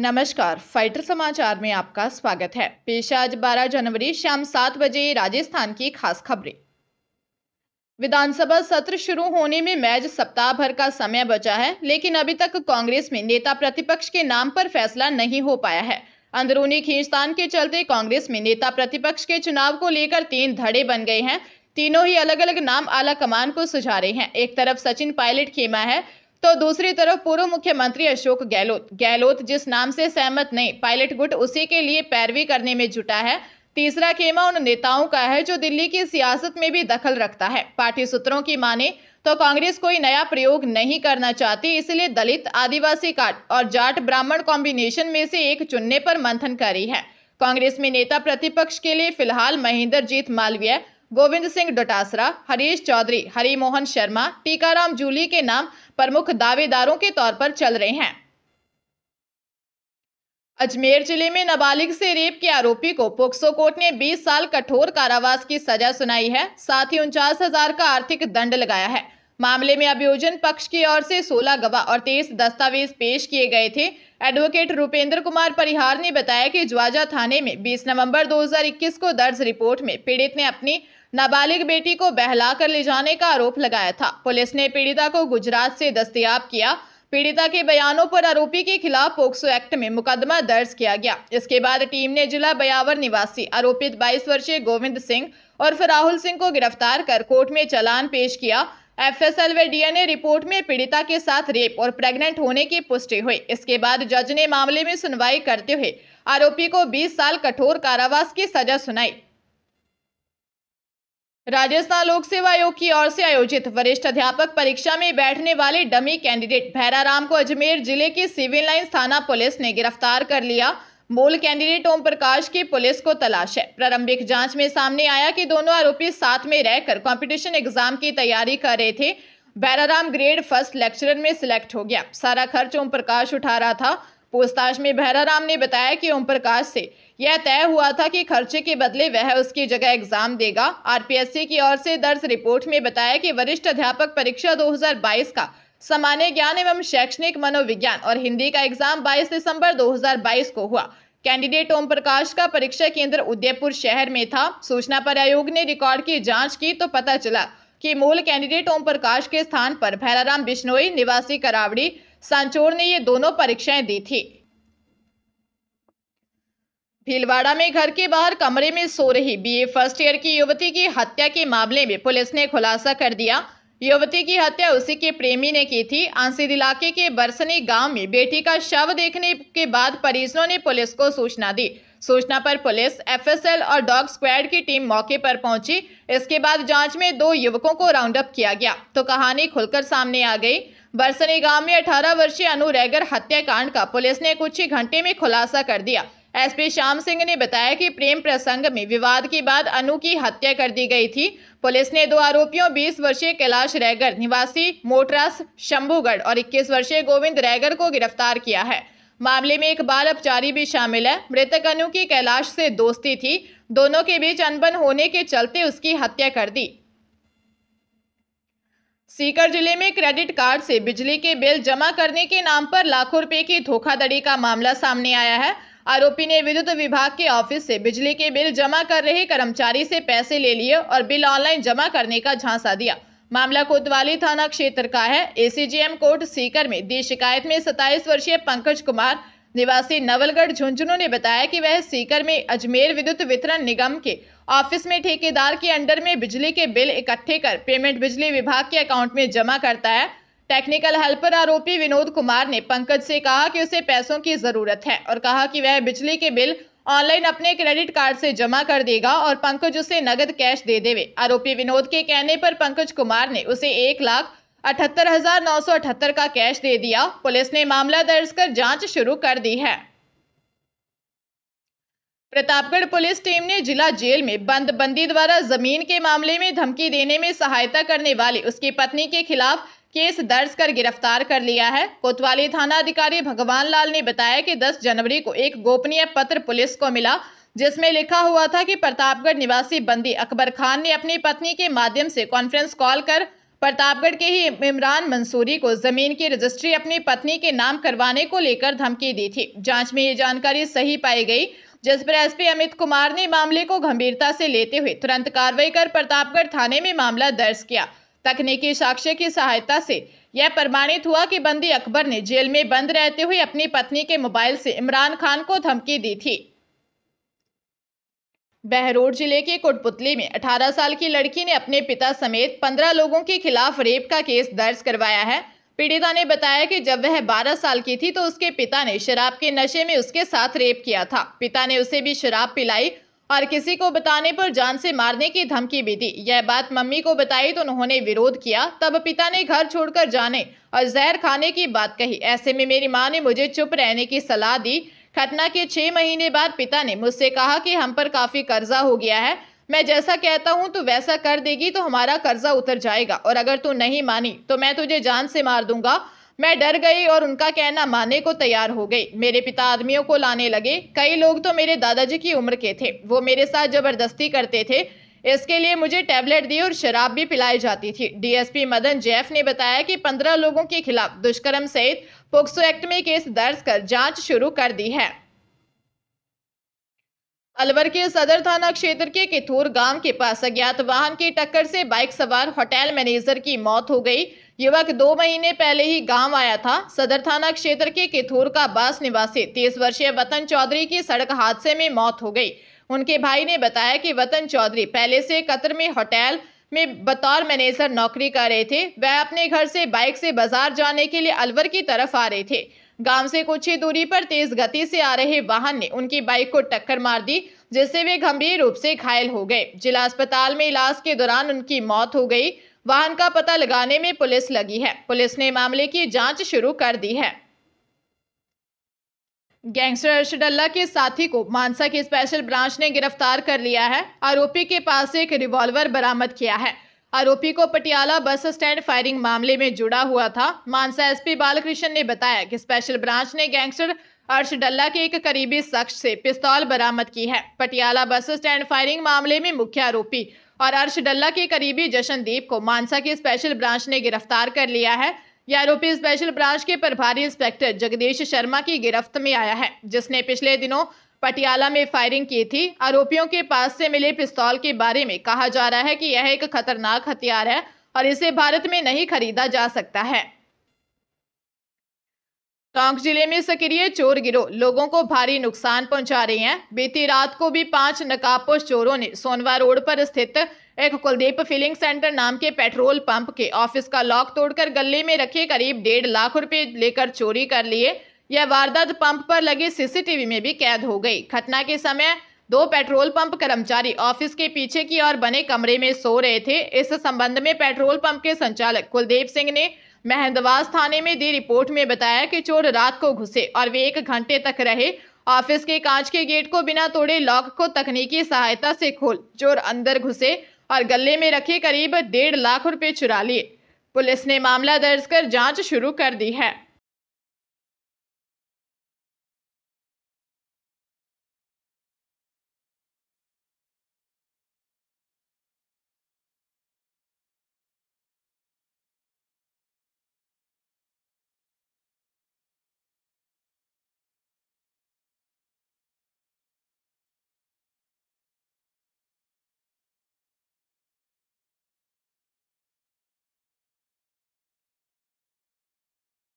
नमस्कार फाइटर समाचार में आपका स्वागत है पेश आज 12 जनवरी शाम सात बजे राजस्थान की खास खबरें विधानसभा सत्र शुरू होने में मैज सप्ताह भर का समय बचा है लेकिन अभी तक कांग्रेस में नेता प्रतिपक्ष के नाम पर फैसला नहीं हो पाया है अंदरूनी खींचतान के चलते कांग्रेस में नेता प्रतिपक्ष के चुनाव को लेकर तीन धड़े बन गए हैं तीनों ही अलग अलग नाम आला कमान को सुझा रहे हैं एक तरफ सचिन पायलट खेमा है तो दूसरी तरफ पूर्व मुख्यमंत्री अशोक गहलोत गहलोत जिस नाम से सहमत नहीं पायलट गुट उसी के लिए पैरवी करने में जुटा है तीसरा खेमा उन नेताओं का है जो दिल्ली की सियासत में भी दखल रखता है पार्टी सूत्रों की माने तो कांग्रेस कोई नया प्रयोग नहीं करना चाहती इसलिए दलित आदिवासी काट और जाट ब्राह्मण कॉम्बिनेशन में से एक चुनने पर मंथन करी है कांग्रेस में नेता प्रतिपक्ष के लिए फिलहाल महेंद्र जीत मालवीय गोविंद सिंह डोटासरा हरीश चौधरी हरिमोहन शर्मा टीकाराम जूली के नाम प्रमुख दावेदारों के तौर पर चल रहे हैं अजमेर जिले में नाबालिग से रेप के आरोपी को पोक्सो कोर्ट ने 20 साल कठोर कारावास की सजा सुनाई है साथ ही उनचास हजार का आर्थिक दंड लगाया है मामले में अभियोजन पक्ष की ओर से 16 गवाह और 23 दस्तावेज पेश किए गए थे एडवोकेट रूपेंद्र कुमार परिहार ने बताया कि ज्वाजा थाने में 20 नवंबर 2021 को दर्ज रिपोर्ट में पीड़ित ने अपनी नाबालिग बेटी को बहला कर ले जाने का आरोप लगाया था पुलिस ने पीड़िता को गुजरात से दस्तियाब किया पीड़िता के बयानों पर आरोपी के खिलाफ पोक्सो एक्ट में मुकदमा दर्ज किया गया इसके बाद टीम ने जिला बयावर निवासी आरोपित 22 वर्षीय गोविंद सिंह और फराहुल सिंह को गिरफ्तार कर कोर्ट में चलान पेश किया एफएसएल व डीएनए रिपोर्ट में पीड़िता के साथ रेप और प्रेग्नेंट होने की पुष्टि हुई इसके बाद जज ने मामले में सुनवाई करते हुए आरोपी को बीस साल कठोर कारावास की सजा सुनाई राजस्थान लोक सेवा आयोग की ओर से आयोजित वरिष्ठ अध्यापक परीक्षा में बैठने वाले डमी कैंडिडेट भैराराम को अजमेर जिले के सिविल लाइन्स थाना पुलिस ने गिरफ्तार कर लिया मूल कैंडिडेट ओम प्रकाश की पुलिस को तलाश है प्रारंभिक जांच में सामने आया कि दोनों आरोपी साथ में रहकर कंपटीशन एग्जाम की तैयारी कर रहे थे भैराराम ग्रेड फर्स्ट लेक्चरर में सिलेक्ट हो गया सारा खर्च ओम प्रकाश उठा रहा था पूछताछ में भैराराम ने बताया कि ओम प्रकाश से यह तय हुआ था कि खर्चे के बदले वह उसकी जगह एग्जाम देगा आरपीएससी की ओर से दर्ज रिपोर्ट में बताया कि वरिष्ठ अध्यापक परीक्षा 2022 का सामान्य ज्ञान एवं शैक्षणिक मनोविज्ञान और हिंदी का एग्जाम 22 दिसंबर 2022 को हुआ कैंडिडेट ओम प्रकाश का परीक्षा केंद्र उदयपुर शहर में था सूचना पर आयोग ने रिकॉर्ड की जाँच की तो पता चला की मूल कैंडिडेट ओम प्रकाश के स्थान पर भैराराम बिश्नोई निवासी करावड़ी सांचोर ने ये दोनों परीक्षाएं दी थी भीलवाड़ा में घर के बाहर कमरे में सो रही बीए फर्स्ट ईयर की युवती की हत्या के मामले में पुलिस ने खुलासा कर दिया युवती की हत्या उसी के प्रेमी ने की थी आंसिद इलाके के बरसनी गांव में बेटी का शव देखने के बाद परिजनों ने पुलिस को सूचना दी सूचना पर पुलिस एफएसएल और डॉग स्क्वाड की टीम मौके पर पहुंची इसके बाद जांच में दो युवकों को राउंड अप किया गया तो कहानी खुलकर सामने आ गई बरसनी गांव में 18 वर्षीय अनु रैगर हत्याकांड का पुलिस ने कुछ ही घंटे में खुलासा कर दिया एसपी श्याम सिंह ने बताया कि प्रेम प्रसंग में विवाद के बाद अनु की हत्या कर दी गई थी पुलिस ने दो आरोपियों 20 वर्षीय कैलाश रैगर निवासी मोटरास शंभुगढ़ और 21 वर्षीय गोविंद रैगर को गिरफ्तार किया है मामले में एक बाल अपचारी भी शामिल है मृतक अनु की कैलाश से दोस्ती थी दोनों के बीच अनबन होने के चलते उसकी हत्या कर दी सीकर जिले में क्रेडिट कार्ड से बिजली के बिल जमा करने के नाम पर लाखों रुपए की धोखाधड़ी का मामला सामने आया है आरोपी ने विद्युत विभाग के ऑफिस से बिजली के बिल जमा कर रहे कर्मचारी से पैसे ले लिए और बिल ऑनलाइन जमा करने का झांसा दिया मामला कोतवाली थाना क्षेत्र का है एसीजीएम कोर्ट सीकर में दी शिकायत में 27 वर्षीय पंकज कुमार निवासी नवलगढ़ झुंझुनू ने बताया कि वह सीकर में अजमेर विद्युत वितरण निगम के ऑफिस में ठेकेदार के अंडर में बिजली के बिल इकट्ठे कर पेमेंट बिजली विभाग के अकाउंट में जमा करता है टेक्निकल हेल्पर आरोपी विनोद कुमार ने पंकज से कहा कि उसे पैसों की ज़रूरत है और कहा कि वह बिजली के बिल ऑनलाइन अपने क्रेडिट कार्ड से जमा कर देगा और पंकज उसे नगद कैश दे देवे आरोपी विनोद के कहने पर पंकज कुमार ने उसे एक लाख अठहत्तर हजार नौ सौ अठहत्तर का कैश दे दिया पुलिस ने मामला दर्ज कर जांच शुरू कर दी है प्रतापगढ़ पुलिस टीम ने जिला जेल में बंद बंदी द्वारा जमीन के मामले में धमकी देने में सहायता करने वाली उसकी पत्नी के खिलाफ केस दर्ज कर गिरफ्तार कर लिया है कोतवाली थाना अधिकारी भगवान लाल ने बताया कि 10 जनवरी को एक गोपनीय पत्र पुलिस को मिला जिसमें लिखा हुआ था कि प्रतापगढ़ निवासी बंदी अकबर खान ने अपनी पत्नी के माध्यम से कॉन्फ्रेंस कॉल कर प्रतापगढ़ के ही इमरान मंसूरी को जमीन की रजिस्ट्री अपनी पत्नी के नाम करवाने को लेकर धमकी दी थी जांच में ये जानकारी सही पाई गई जिस पर एसपी अमित कुमार ने मामले को गंभीरता से लेते हुए तुरंत कार्रवाई कर प्रतापगढ़ थाने में मामला दर्ज किया तकनीकी साक्ष्य की सहायता से यह प्रमाणित हुआ कि बंदी अकबर ने जेल में बंद रहते हुए अपनी पत्नी के मोबाइल से इमरान खान को धमकी दी थी बहरोड जिले के कोटपुतली में 18 साल की लड़की ने अपने पिता समेत 15 लोगों के खिलाफ रेप का केस दर्ज करवाया है पीड़िता ने बताया कि जब वह 12 साल की थी तो उसके पिता ने शराब के नशे में उसके साथ रेप किया था पिता ने उसे भी शराब पिलाई और किसी को बताने पर जान से मारने की धमकी भी दी यह बात मम्मी को बताई तो उन्होंने विरोध किया तब पिता ने घर छोड़कर जाने और जहर खाने की बात कही ऐसे में मेरी माँ ने मुझे चुप रहने की सलाह दी घटना के छह महीने बाद पिता ने मुझसे कहा कि हम पर काफ़ी कर्जा हो गया है मैं जैसा कहता हूँ तो वैसा कर देगी तो हमारा कर्जा उतर जाएगा और अगर तू नहीं मानी तो मैं तुझे जान से मार दूंगा मैं डर गई और उनका कहना मानने को तैयार हो गई मेरे पिता आदमियों को लाने लगे कई लोग तो मेरे दादाजी की उम्र के थे वो मेरे साथ जबरदस्ती करते थे इसके लिए मुझे टैबलेट दी और शराब भी पिलाई जाती थी डीएसपी मदन जैफ ने बताया कि पंद्रह लोगों के खिलाफ दुष्कर्म सहित पोक्सो एक्ट में केस दर्ज कर जांच शुरू कर दी है अलवर के सदर थाना क्षेत्र के किथूर गांव के पास अज्ञात वाहन की टक्कर से बाइक सवार होटल मैनेजर की मौत हो गई युवक दो महीने पहले ही गांव आया था सदर थाना क्षेत्र के किथूर का बास निवासी तीस वर्षीय वतन चौधरी की सड़क हादसे में मौत हो गई उनके भाई ने बताया कि वतन चौधरी पहले से कतर में होटल में बतौर मैनेजर नौकरी कर रहे थे वह अपने घर से बाइक से बाजार जाने के लिए अलवर की तरफ आ रहे थे गांव से कुछ ही दूरी पर तेज गति से आ रहे वाहन ने उनकी बाइक को टक्कर मार दी जिससे वे गंभीर रूप से घायल हो गए जिला अस्पताल में इलाज के दौरान उनकी मौत हो गई वाहन का पता लगाने में पुलिस लगी है पुलिस ने मामले की जांच शुरू कर दी है गैंगस्टर अर्शदल्ला के साथी को मानसा की स्पेशल ब्रांच ने गिरफ्तार कर लिया है आरोपी के पास एक रिवॉल्वर बरामद किया है आरोपी को पटियाला बस स्टैंड फायरिंग मामले में जुड़ा हुआ था मानसा एसपी बालकृष्ण ने बताया कि स्पेशल ब्रांच ने गैंगस्टर अर्श डल्ला के एक करीबी शख्स से पिस्तौल बरामद की है पटियाला बस स्टैंड फायरिंग मामले में मुख्य आरोपी और अर्श डल्ला के करीबी जशनदीप को मानसा की स्पेशल ब्रांच ने गिरफ्तार कर लिया है यह आरोपी स्पेशल ब्रांच के प्रभारी इंस्पेक्टर जगदीश शर्मा की गिरफ्त में आया है जिसने पिछले दिनों पटियाला में फायरिंग की थी आरोपियों के पास से मिले पिस्तौल के बारे में कहा जा रहा है कि यह एक खतरनाक हथियार है और इसे भारत में नहीं खरीदा जा सकता है टोंक जिले में सक्रिय चोर गिरोह लोगों को भारी नुकसान पहुंचा रही हैं बीती रात को भी पांच नकाबपोश चोरों ने सोनवा रोड पर स्थित एक कुलदीप फिलिंग सेंटर नाम के पेट्रोल पंप के ऑफिस का लॉक तोड़कर गले में रखे करीब डेढ़ लाख रुपए लेकर चोरी कर लिए यह वारदात पंप पर लगे सीसीटीवी में भी कैद हो गई घटना के समय दो पेट्रोल पंप कर्मचारी ऑफिस के पीछे की ओर बने कमरे में सो रहे थे इस संबंध में पेट्रोल पंप के संचालक कुलदीप सिंह ने मेहंदवास थाने में दी रिपोर्ट में बताया कि चोर रात को घुसे और वे एक घंटे तक रहे ऑफिस के कांच के गेट को बिना तोड़े लॉक को तकनीकी सहायता से खोल चोर अंदर घुसे और गले में रखे करीब डेढ़ लाख रुपए चुरा लिए पुलिस ने मामला दर्ज कर जांच शुरू कर दी है